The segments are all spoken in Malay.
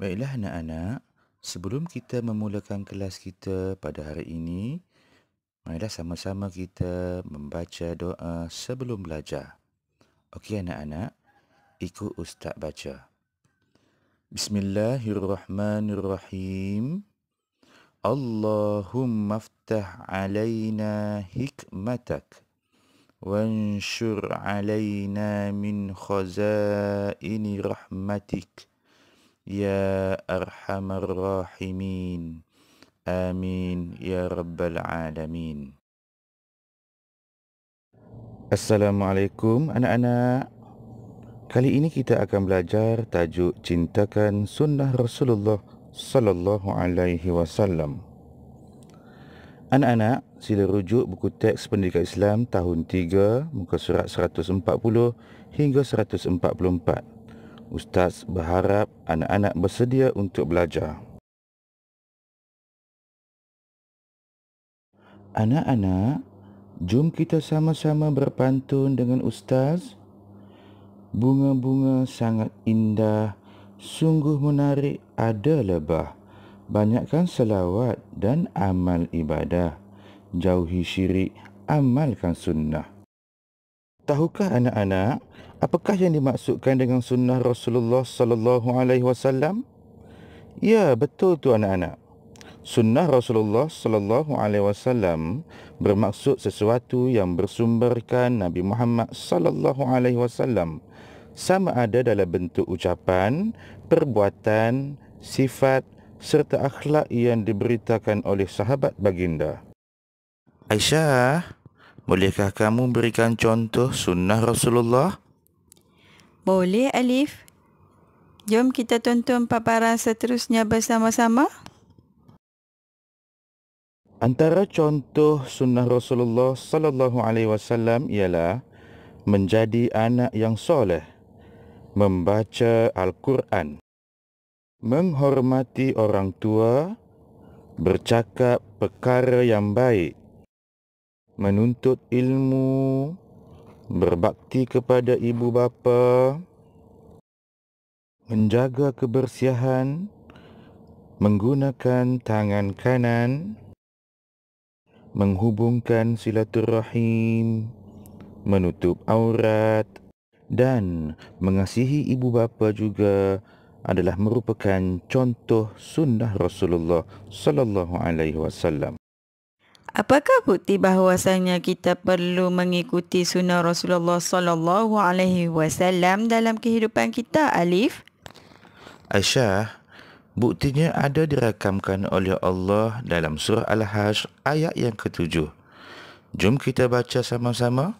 Baiklah anak-anak, sebelum kita memulakan kelas kita pada hari ini, marilah sama-sama kita membaca doa sebelum belajar. Okey anak-anak, ikut ustaz baca. Bismillahirrahmanirrahim. Allahumma aftah alayna hikmatak wanshur alayna min khazaini rahmatik. يا أرحم الراحمين آمين يا رب العالمين السلام عليكم أنا أنا Kali ini kita akan belajar tajuk cintakan sunnah Rasulullah sallallahu alaihi wasallam. Anak-anak, sila rujuk buku teks pendidikan Islam tahun 3 muka surat 140 hingga 144. Ustaz berharap anak-anak bersedia untuk belajar. Anak-anak, jom kita sama-sama berpantun dengan Ustaz. Bunga-bunga sangat indah, sungguh menarik ada lebah. Banyakkan selawat dan amal ibadah. Jauhi syirik, amalkan sunnah. Tahukah anak-anak apakah yang dimaksudkan dengan sunnah Rasulullah sallallahu alaihi wasallam? Ya, betul tu anak-anak. Sunnah Rasulullah sallallahu alaihi wasallam bermaksud sesuatu yang bersumberkan Nabi Muhammad sallallahu alaihi wasallam sama ada dalam bentuk ucapan, perbuatan, sifat serta akhlak yang diberitakan oleh sahabat baginda. Aisyah Bolehkah kamu berikan contoh sunnah Rasulullah? Boleh, Alif. Jom kita tonton paparan seterusnya bersama-sama. Antara contoh sunnah Rasulullah sallallahu alaihi wasallam ialah menjadi anak yang soleh, membaca Al-Quran, menghormati orang tua, bercakap perkara yang baik, menuntut ilmu, berbakti kepada ibu bapa, menjaga kebersihan, menggunakan tangan kanan, menghubungkan silaturahim, menutup aurat dan mengasihi ibu bapa juga adalah merupakan contoh sunnah Rasulullah sallallahu alaihi wasallam. Apakah bukti bahawasanya kita perlu mengikuti sunnah Rasulullah sallallahu alaihi wasallam dalam kehidupan kita, Alif? Aisyah, buktinya ada dirakamkan oleh Allah dalam surah Al-Hajj ayat yang ketujuh. Jom kita baca sama-sama.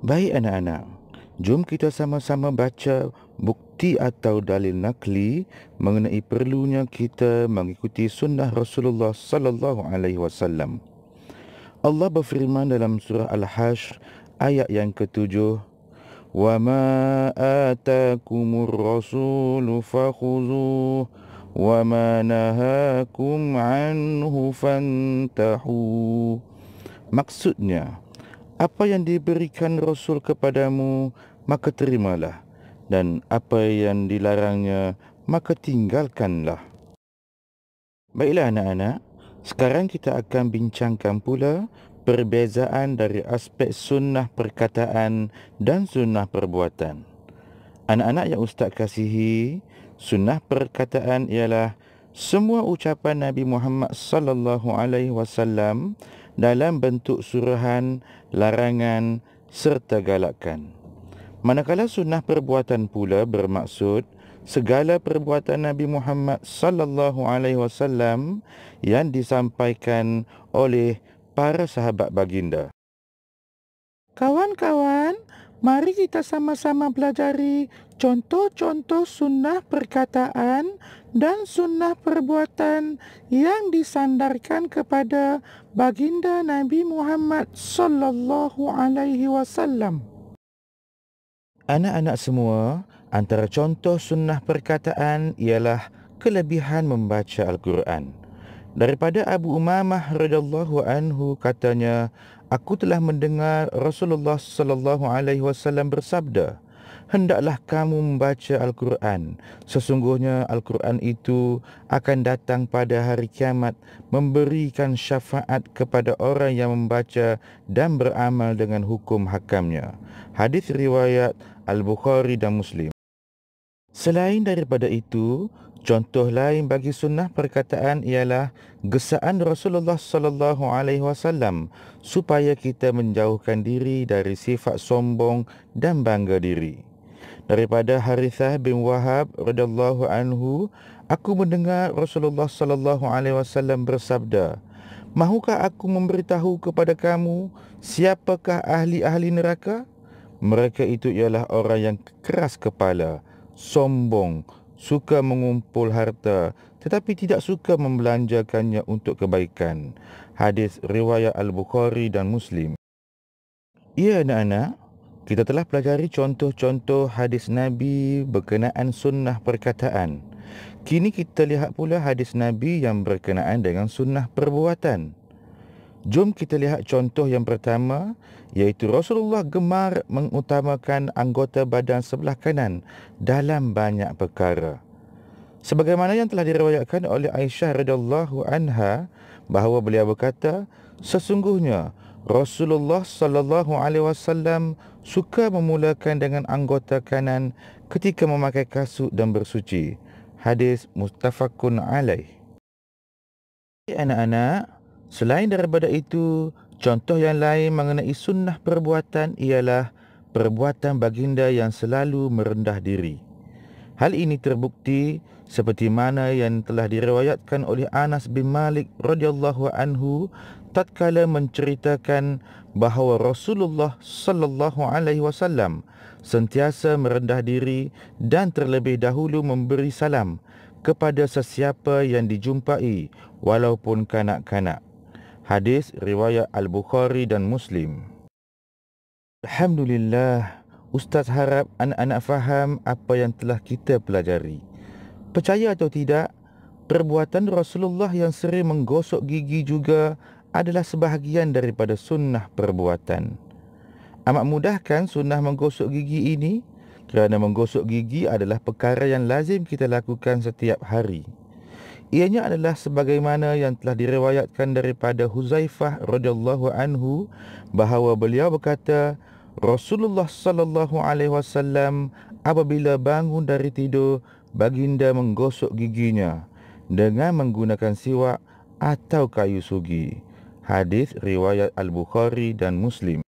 Baik anak-anak, jom kita sama-sama baca bukti atau dalil nakli mengenai perlunya kita mengikuti sunnah Rasulullah sallallahu alaihi wasallam. Allah berfirman dalam surah Al-Hashr ayat yang ketujuh وَمَا آتَاكُمُ الرَّسُولُ فَخُذُوهُ وَمَا نَهَاكُمْ anhu fanta'hu. Maksudnya, apa yang diberikan Rasul kepadamu, maka terimalah dan apa yang dilarangnya, maka tinggalkanlah. Baiklah anak-anak, sekarang kita akan bincangkan pula perbezaan dari aspek sunnah perkataan dan sunnah perbuatan. Anak-anak yang Ustaz kasihi, sunnah perkataan ialah semua ucapan Nabi Muhammad sallallahu alaihi wasallam dalam bentuk suruhan, larangan serta galakan. Manakala sunnah perbuatan pula bermaksud segala perbuatan Nabi Muhammad sallallahu alaihi wasallam yang disampaikan oleh para sahabat baginda. Kawan-kawan, mari kita sama-sama pelajari contoh-contoh sunnah perkataan dan sunnah perbuatan yang disandarkan kepada baginda Nabi Muhammad sallallahu alaihi wasallam. Anak-anak semua, antara contoh sunnah perkataan ialah kelebihan membaca Al-Quran. Daripada Abu Umamah radhiyallahu anhu katanya, aku telah mendengar Rasulullah sallallahu alaihi wasallam bersabda, hendaklah kamu membaca Al-Quran. Sesungguhnya Al-Quran itu akan datang pada hari kiamat memberikan syafaat kepada orang yang membaca dan beramal dengan hukum hakamnya. Hadis riwayat Al-Bukhari dan Muslim. Selain daripada itu, contoh lain bagi sunnah perkataan ialah gesaan Rasulullah sallallahu alaihi wasallam supaya kita menjauhkan diri dari sifat sombong dan bangga diri. Daripada Harithah bin Wahab radhiyallahu anhu, aku mendengar Rasulullah sallallahu alaihi wasallam bersabda, "Mahukah aku memberitahu kepada kamu siapakah ahli-ahli neraka?" Mereka itu ialah orang yang keras kepala, sombong, suka mengumpul harta tetapi tidak suka membelanjakannya untuk kebaikan. Hadis riwayat Al-Bukhari dan Muslim. Ya anak-anak, kita telah pelajari contoh-contoh hadis Nabi berkenaan sunnah perkataan. Kini kita lihat pula hadis Nabi yang berkenaan dengan sunnah perbuatan. Jom kita lihat contoh yang pertama iaitu Rasulullah gemar mengutamakan anggota badan sebelah kanan dalam banyak perkara. Sebagaimana yang telah diriwayatkan oleh Aisyah radhiyallahu anha bahawa beliau berkata, sesungguhnya Rasulullah sallallahu alaihi wasallam suka memulakan dengan anggota kanan ketika memakai kasut dan bersuci. Hadis muttafaqun alaih. Anak-anak, Selain daripada itu, contoh yang lain mengenai sunnah perbuatan ialah perbuatan baginda yang selalu merendah diri. Hal ini terbukti seperti mana yang telah diriwayatkan oleh Anas bin Malik radhiyallahu anhu tatkala menceritakan bahawa Rasulullah sallallahu alaihi wasallam sentiasa merendah diri dan terlebih dahulu memberi salam kepada sesiapa yang dijumpai walaupun kanak-kanak. Hadis riwayat Al-Bukhari dan Muslim. Alhamdulillah, Ustaz harap anak-anak faham apa yang telah kita pelajari. Percaya atau tidak, perbuatan Rasulullah yang sering menggosok gigi juga adalah sebahagian daripada sunnah perbuatan. Amat mudahkan sunnah menggosok gigi ini kerana menggosok gigi adalah perkara yang lazim kita lakukan setiap hari ianya adalah sebagaimana yang telah diriwayatkan daripada Huzaifah radhiyallahu anhu bahawa beliau berkata Rasulullah sallallahu alaihi wasallam apabila bangun dari tidur baginda menggosok giginya dengan menggunakan siwak atau kayu sugi hadis riwayat al-Bukhari dan Muslim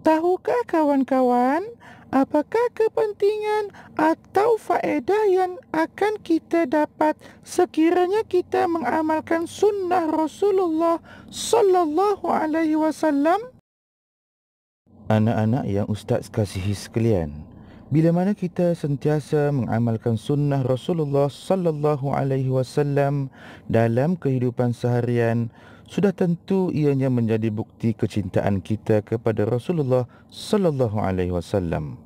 Tahukah kawan-kawan apakah kepentingan atau faedah yang akan kita dapat sekiranya kita mengamalkan sunnah Rasulullah sallallahu alaihi wasallam anak-anak yang ustaz kasihi sekalian bila mana kita sentiasa mengamalkan sunnah Rasulullah sallallahu alaihi wasallam dalam kehidupan seharian, sudah tentu ianya menjadi bukti kecintaan kita kepada Rasulullah sallallahu alaihi wasallam.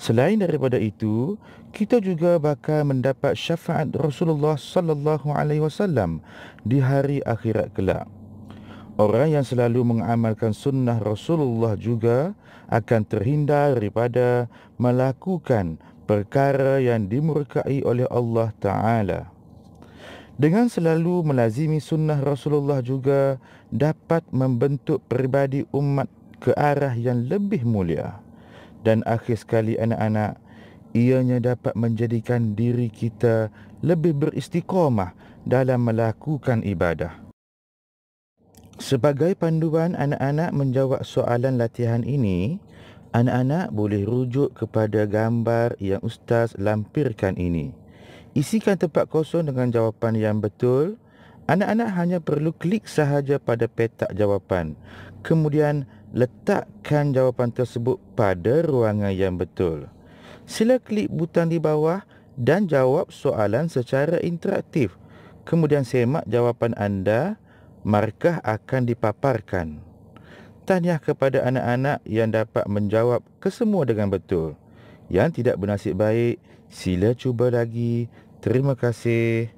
Selain daripada itu, kita juga bakal mendapat syafaat Rasulullah sallallahu alaihi wasallam di hari akhirat kelak. Orang yang selalu mengamalkan sunnah Rasulullah juga akan terhindar daripada melakukan perkara yang dimurkai oleh Allah Ta'ala. Dengan selalu melazimi sunnah Rasulullah juga dapat membentuk peribadi umat ke arah yang lebih mulia. Dan akhir sekali anak-anak, ianya dapat menjadikan diri kita lebih beristiqamah dalam melakukan ibadah. Sebagai panduan anak-anak menjawab soalan latihan ini, anak-anak boleh rujuk kepada gambar yang ustaz lampirkan ini. Isikan tempat kosong dengan jawapan yang betul. Anak-anak hanya perlu klik sahaja pada petak jawapan. Kemudian letakkan jawapan tersebut pada ruangan yang betul. Sila klik butang di bawah dan jawab soalan secara interaktif. Kemudian semak jawapan anda, markah akan dipaparkan. Tahniah kepada anak-anak yang dapat menjawab kesemua dengan betul. Yang tidak bernasib baik, sila cuba lagi Terima kasih.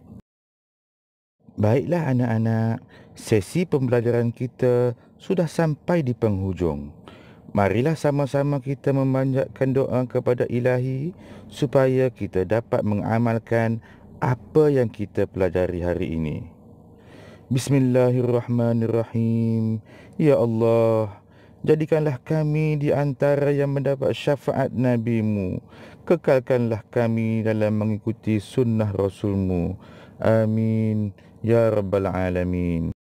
Baiklah anak-anak, sesi pembelajaran kita sudah sampai di penghujung. Marilah sama-sama kita memanjatkan doa kepada Ilahi supaya kita dapat mengamalkan apa yang kita pelajari hari ini. Bismillahirrahmanirrahim. Ya Allah, Jadikanlah kami di antara yang mendapat syafaat NabiMu. Kekalkanlah kami dalam mengikuti sunnah RasulMu. Amin. Ya Rabbal Alamin.